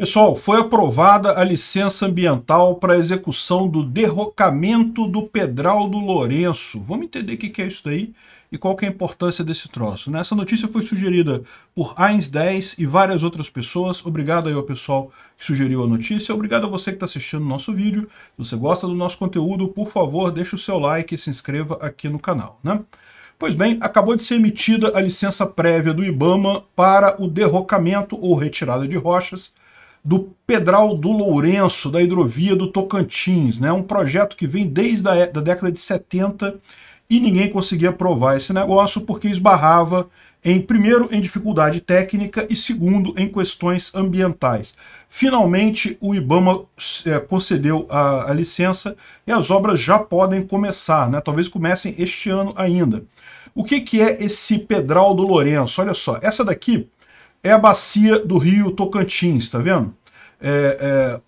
Pessoal, foi aprovada a licença ambiental para a execução do derrocamento do Pedral do Lourenço. Vamos entender o que é isso daí e qual é a importância desse troço. Né? Essa notícia foi sugerida por Ains 10 e várias outras pessoas. Obrigado aí ao pessoal que sugeriu a notícia. Obrigado a você que está assistindo o nosso vídeo. Se você gosta do nosso conteúdo, por favor, deixe o seu like e se inscreva aqui no canal. Né? Pois bem, acabou de ser emitida a licença prévia do IBAMA para o derrocamento ou retirada de rochas do Pedral do Lourenço, da hidrovia do Tocantins. Né? Um projeto que vem desde a é, da década de 70 e ninguém conseguia aprovar esse negócio porque esbarrava em, primeiro, em dificuldade técnica e, segundo, em questões ambientais. Finalmente, o IBAMA é, concedeu a, a, licença e as obras já podem começar, né? talvez comecem este ano ainda. O que, que é esse Pedral do Lourenço? Olha só, essa daqui é a bacia do rio Tocantins, tá vendo? É, é,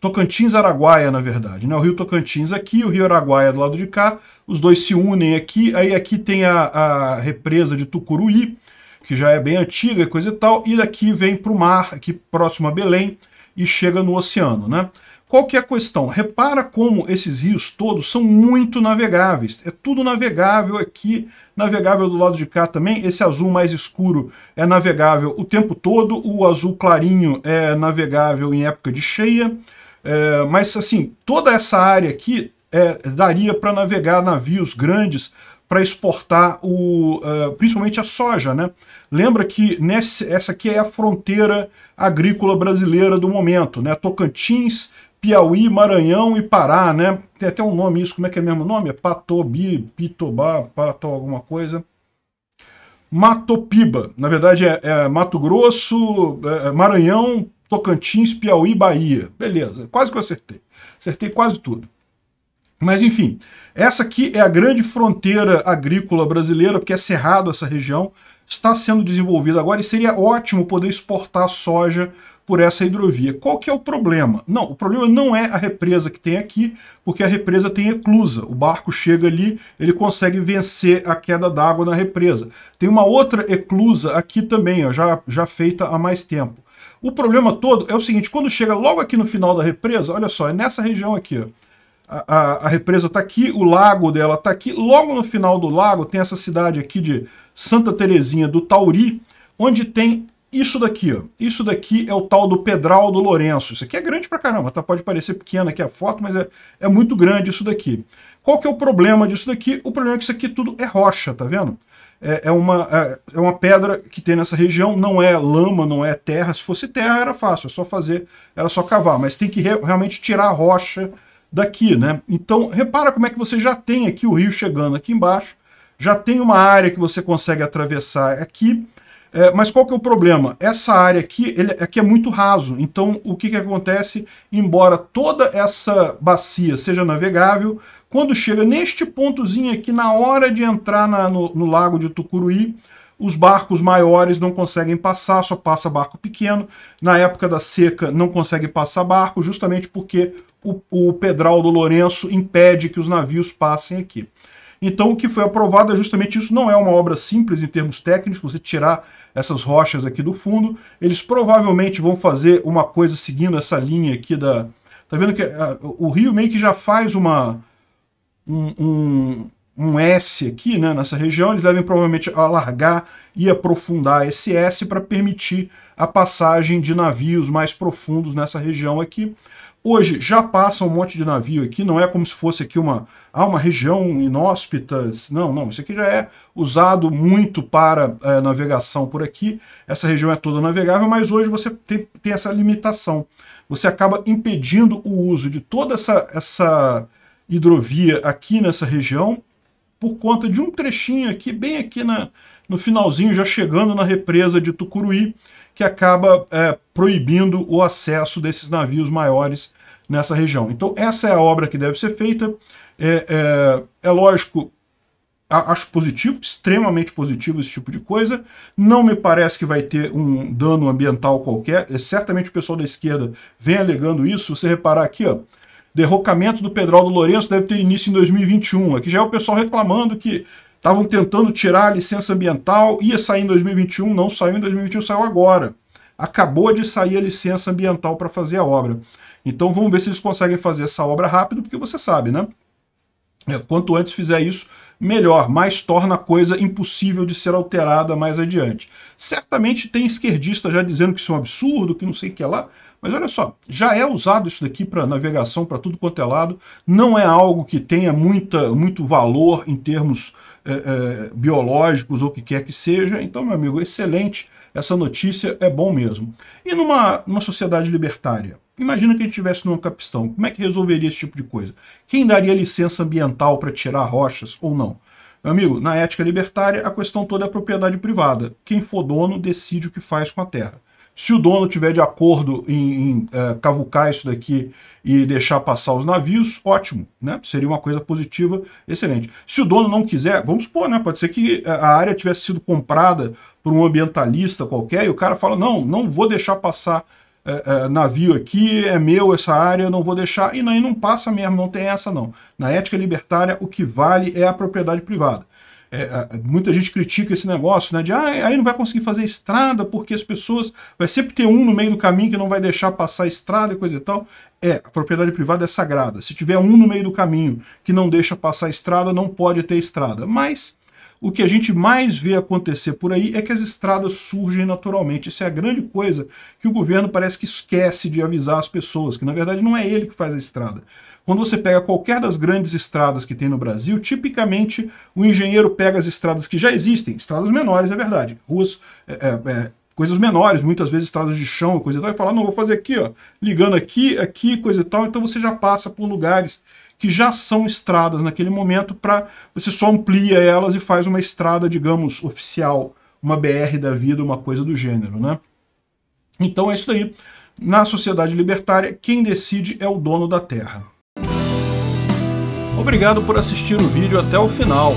Tocantins Araguaia, na verdade. Né? O rio Tocantins aqui, o rio Araguaia do lado de cá, os dois se unem aqui, aí aqui tem a, a represa de Tucuruí, que já é bem antiga e coisa e tal, e daqui vem para o mar, aqui próximo a Belém, e chega no oceano, né? Qual que é a questão? Repara como esses rios todos são muito navegáveis. É tudo navegável aqui, navegável do lado de cá também. Esse azul mais escuro é navegável o tempo todo. O azul clarinho é navegável em época de cheia. É, mas assim, toda essa área aqui é, daria para navegar navios grandes para exportar o, uh, principalmente a soja. Né? Lembra que nesse, essa aqui é a fronteira agrícola brasileira do momento. Né? Tocantins, Piauí, Maranhão e Pará, né? Tem até um nome isso, como é que é mesmo o nome? É Patobi, Pitobá, Pato alguma coisa. Matopiba, na verdade é, é Mato Grosso, é, é Maranhão, Tocantins, Piauí, Bahia. Beleza, quase que eu acertei. Acertei quase tudo. Mas enfim, essa aqui é a grande fronteira agrícola brasileira, porque é cerrado essa região, está sendo desenvolvida agora e seria ótimo poder exportar soja por essa hidrovia. Qual que é o problema? Não, o problema não é a represa que tem aqui, porque a represa tem eclusa. O barco chega ali, ele consegue vencer a queda d'água na represa. Tem uma outra eclusa aqui também, ó, já, já feita há mais tempo. O problema todo é o seguinte, quando chega logo aqui no final da represa, olha só, é nessa região aqui, ó. A, a, a, represa está aqui, o lago dela está aqui. Logo no final do lago tem essa cidade aqui de Santa Terezinha do Tauri, onde tem isso daqui, ó. Isso daqui é o tal do Pedral do Lourenço. Isso aqui é grande pra caramba, tá? Pode parecer pequena aqui a foto, mas é, é muito grande isso daqui. Qual que é o problema disso daqui? O problema é que isso aqui tudo é rocha, tá vendo? É, é uma, é, é uma pedra que tem nessa região, não é lama, não é terra. Se fosse terra era fácil, é só fazer, era só cavar. Mas tem que re realmente tirar a rocha daqui, né? Então, repara como é que você já tem aqui o rio chegando aqui embaixo, já tem uma área que você consegue atravessar aqui, é, mas qual que é o problema? Essa área aqui, ele, aqui é muito raso, então o que, que acontece? Embora toda essa bacia seja navegável, quando chega neste pontozinho aqui, na hora de entrar na, no, no lago de Tucuruí, os barcos maiores não conseguem passar, só passa barco pequeno. Na época da seca não consegue passar barco, justamente porque o, o pedral do Lourenço impede que os navios passem aqui. Então, o que foi aprovado é justamente isso. Não é uma obra simples em termos técnicos, você tirar essas rochas aqui do fundo. Eles provavelmente vão fazer uma coisa seguindo essa linha aqui da... Tá vendo que a, ah, o Rio meio que já faz uma... Um, um, um S aqui né, nessa região, eles devem provavelmente alargar e aprofundar esse S para permitir a passagem de navios mais profundos nessa região aqui. Hoje já passa um monte de navio aqui, não é como se fosse aqui uma, ah, uma região inóspita. Não, não, isso aqui já é usado muito para é, navegação por aqui. Essa região é toda navegável, mas hoje você tem, tem essa limitação. Você acaba impedindo o uso de toda essa, essa hidrovia aqui nessa região por conta de um trechinho aqui, bem aqui na, no finalzinho, já chegando na represa de Tucuruí, que acaba é, proibindo o acesso desses navios maiores nessa região. Então essa é a obra que deve ser feita. É, é, é lógico, acho positivo, extremamente positivo esse tipo de coisa. Não me parece que vai ter um dano ambiental qualquer. É, certamente o pessoal da esquerda vem alegando isso. Você reparar aqui, ó, Derrocamento do Pedral do Lourenço deve ter início em 2021. Aqui já é o pessoal reclamando que estavam tentando tirar a licença ambiental, ia sair em 2021, não saiu em 2021, saiu agora. Acabou de sair a licença ambiental para fazer a obra. Então vamos ver se eles conseguem fazer essa obra rápido, porque você sabe, né? É, quanto antes fizer isso, melhor, Mais torna a coisa impossível de ser alterada mais adiante. Certamente tem esquerdista já dizendo que isso é um absurdo, que não sei o que é lá. Mas olha só, já é usado isso daqui para navegação, para tudo quanto é lado. Não é algo que tenha muita, muito valor em termos é, é, biológicos ou o que quer que seja. Então, meu amigo, excelente. Essa notícia é bom mesmo. E numa, numa sociedade libertária? Imagina que a gente estivesse numa capistão. Como é que resolveria esse tipo de coisa? Quem daria licença ambiental para tirar rochas ou não? Meu amigo, na ética libertária, a questão toda é a propriedade privada. Quem for dono decide o que faz com a terra. Se o dono tiver de acordo em, em eh, cavucar isso daqui e deixar passar os navios, ótimo, né? Seria uma coisa positiva, excelente. Se o dono não quiser, vamos supor, né? Pode ser que eh, a área tivesse sido comprada por um ambientalista qualquer e o cara fala, não, não vou deixar passar eh, navio aqui, é meu essa área, não vou deixar. E não, e não passa mesmo, não tem essa não. Na ética libertária, o que vale é a propriedade privada é, muita gente critica esse negócio, né? De ah, aí não vai conseguir fazer estrada porque as pessoas. Vai sempre ter um no meio do caminho que não vai deixar passar a estrada e coisa e tal. É, a propriedade privada é sagrada. Se tiver um no meio do caminho que não deixa passar a estrada, não pode ter estrada. Mas o que a gente mais vê acontecer por aí é que as estradas surgem naturalmente. Isso é a grande coisa que o governo parece que esquece de avisar as pessoas, que na verdade não é ele que faz a estrada. Quando você pega qualquer das grandes estradas que tem no Brasil, tipicamente o engenheiro pega as estradas que já existem, estradas menores, é verdade, ruas é, é, é coisas menores, muitas vezes estradas de chão, coisa e tal, e falar, ah, não, vou fazer aqui, ó, ligando aqui, aqui, coisa e tal, então você já passa por lugares que já são estradas naquele momento, para você só amplia elas e faz uma estrada, digamos, oficial, uma BR da vida, uma coisa do gênero, né? Então é isso aí. Na sociedade libertária, quem decide é o dono da terra. Obrigado por assistir o vídeo até o final.